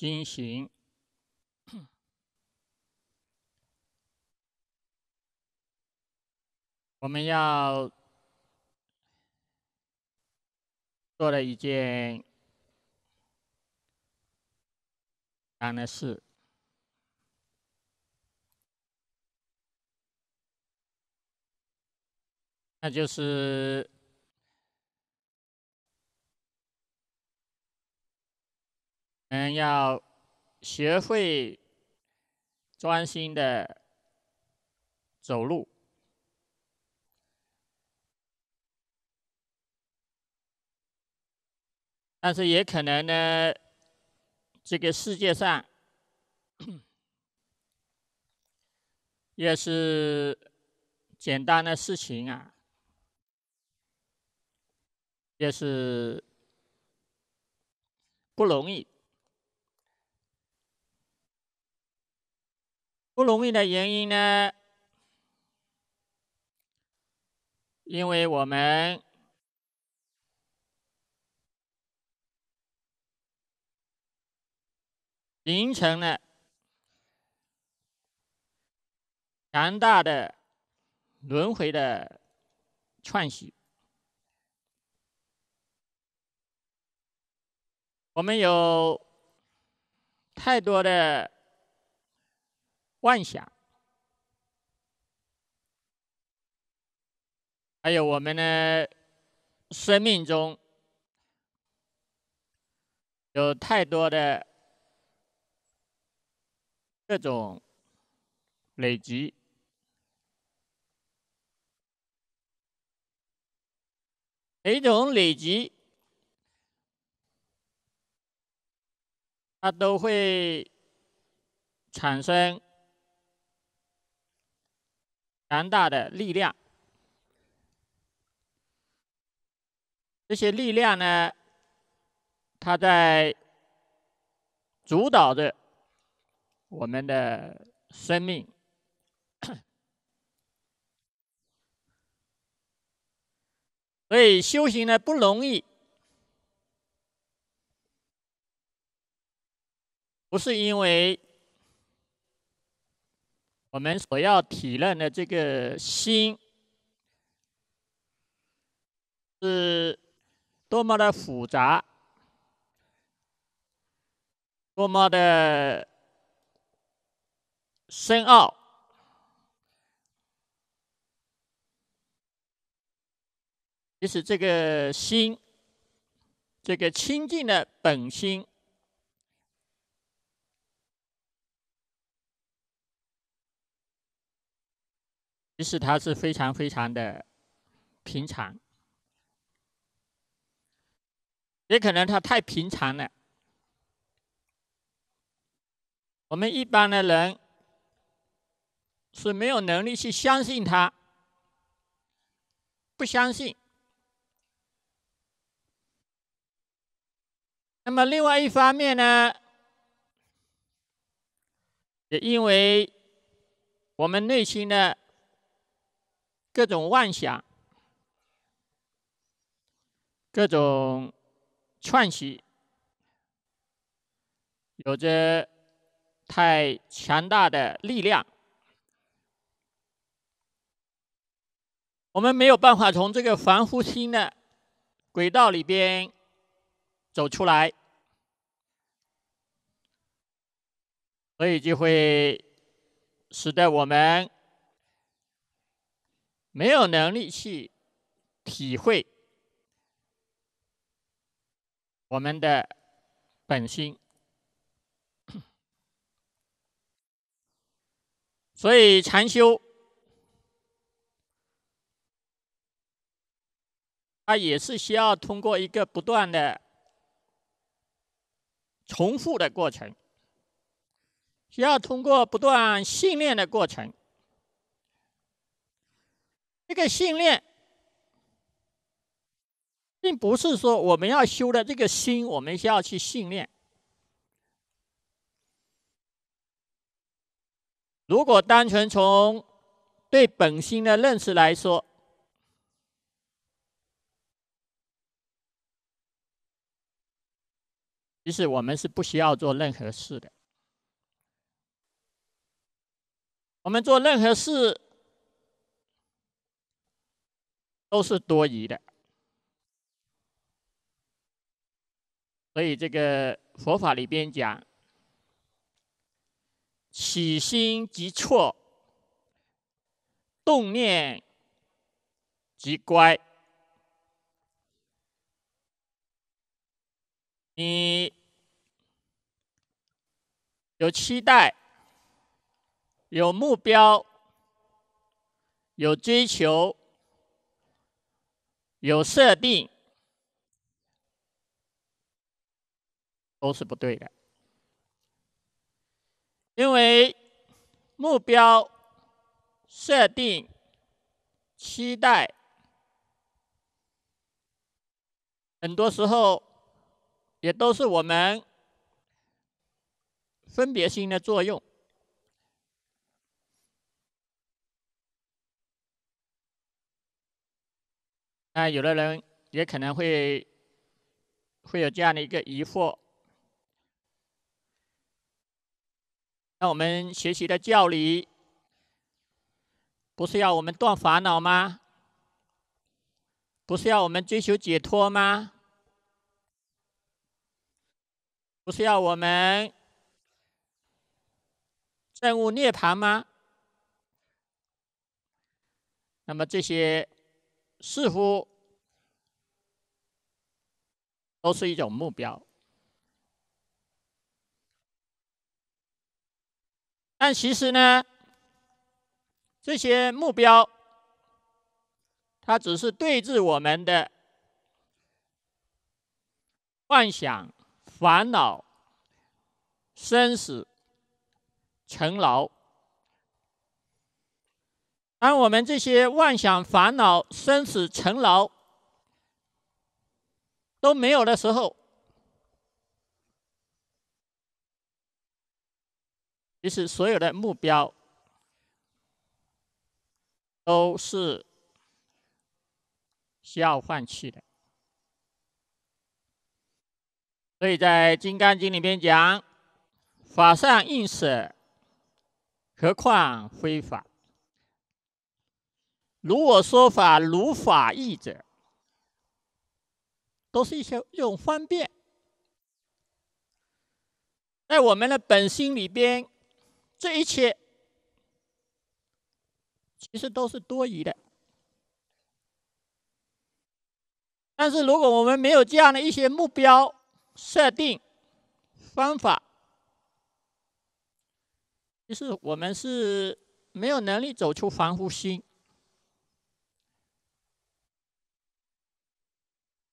进行，我们要做了一件难的事，那就是。嗯，要学会专心的走路，但是也可能呢，这个世界上也是简单的事情啊，也是不容易。不容易的原因呢？因为我们形成了强大的轮回的串习，我们有太多的。幻想，还有我们的生命中有太多的各种累积，每种累积，它都会产生。强大的力量，这些力量呢，它在主导着我们的生命，所以修行呢不容易，不是因为。我们所要体认的这个心，是多么的复杂，多么的深奥，就是这个心，这个清净的本心。其实它是非常非常的平常，也可能它太平常了，我们一般的人是没有能力去相信它，不相信。那么另外一方面呢，也因为我们内心的。各种妄想，各种串习，有着太强大的力量，我们没有办法从这个凡夫心的轨道里边走出来，所以就会使得我们。没有能力去体会我们的本心，所以禅修它也是需要通过一个不断的重复的过程，需要通过不断训练的过程。这个训练，并不是说我们要修的这个心，我们需要去训练。如果单纯从对本心的认识来说，其实我们是不需要做任何事的。我们做任何事。都是多余的，所以这个佛法里边讲，起心即错，动念即乖。你有期待，有目标，有追求。有设定都是不对的，因为目标设定、期待，很多时候也都是我们分别心的作用。那有的人也可能会会有这样的一个疑惑：，那我们学习的教理，不是要我们断烦恼吗？不是要我们追求解脱吗？不是要我们证悟涅槃吗？那么这些。似乎都是一种目标，但其实呢，这些目标，它只是对峙我们的幻想、烦恼、生死、成劳。当我们这些妄想、烦恼、生死、成劳都没有的时候，其实所有的目标都是需要放气的。所以在《金刚经》里面讲：“法善应舍，何况非法。”如我说法，如法意者，都是一些用方便，在我们的本心里边，这一切其实都是多余的。但是，如果我们没有这样的一些目标设定、方法，就是我们是没有能力走出防护心。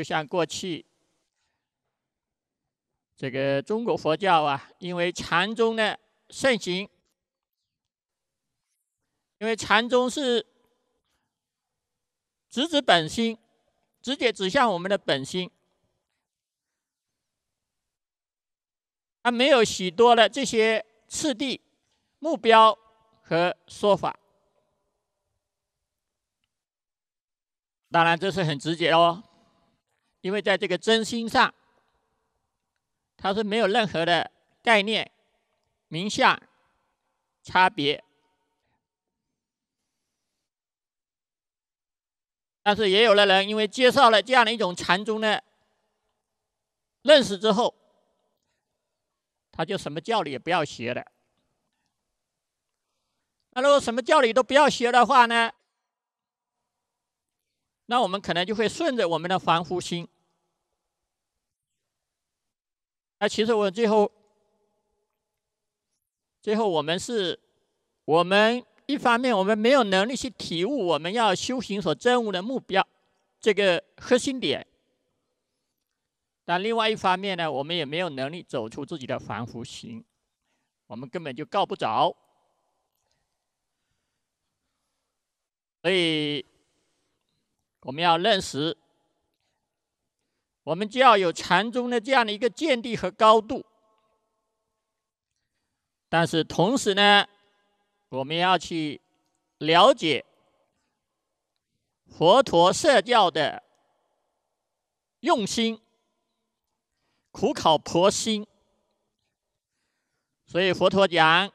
就像过去，这个中国佛教啊，因为禅宗的盛行，因为禅宗是直指本心，直接指向我们的本心，它没有许多的这些次第、目标和说法。当然，这是很直接哦。因为在这个真心上，它是没有任何的概念、名相差别。但是也有的人因为接受了这样的一种禅宗的认识之后，他就什么教理也不要学了。那如果什么教理都不要学的话呢？那我们可能就会顺着我们的凡夫心。那其实我最后，最后我们是，我们一方面我们没有能力去体悟我们要修行所证悟的目标，这个核心点。但另外一方面呢，我们也没有能力走出自己的凡夫心，我们根本就告不着。所以。我们要认识，我们就要有禅宗的这样的一个见地和高度。但是同时呢，我们要去了解佛陀社教的用心，苦口婆心。所以佛陀讲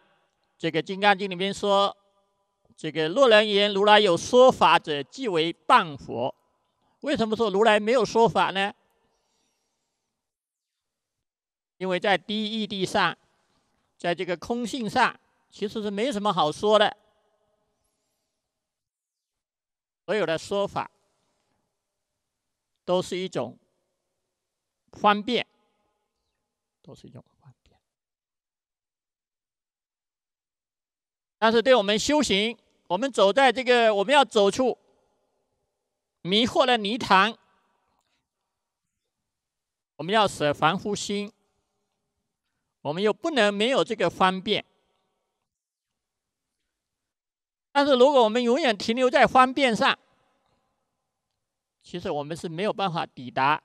这个《金刚经》里面说。这个洛南言：“如来有说法者，即为谤佛。为什么说如来没有说法呢？因为在第一义地上，在这个空性上，其实是没什么好说的。所有的说法，都是一种方便，都是一种方便。但是对我们修行，我们走在这个，我们要走出迷惑的泥潭。我们要舍凡夫心，我们又不能没有这个方便。但是，如果我们永远停留在方便上，其实我们是没有办法抵达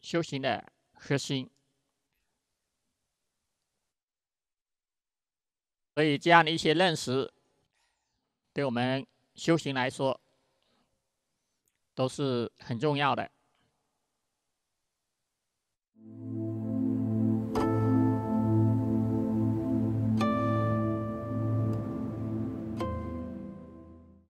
修行的核心。所以，这样的一些认识，对我们修行来说，都是很重要的。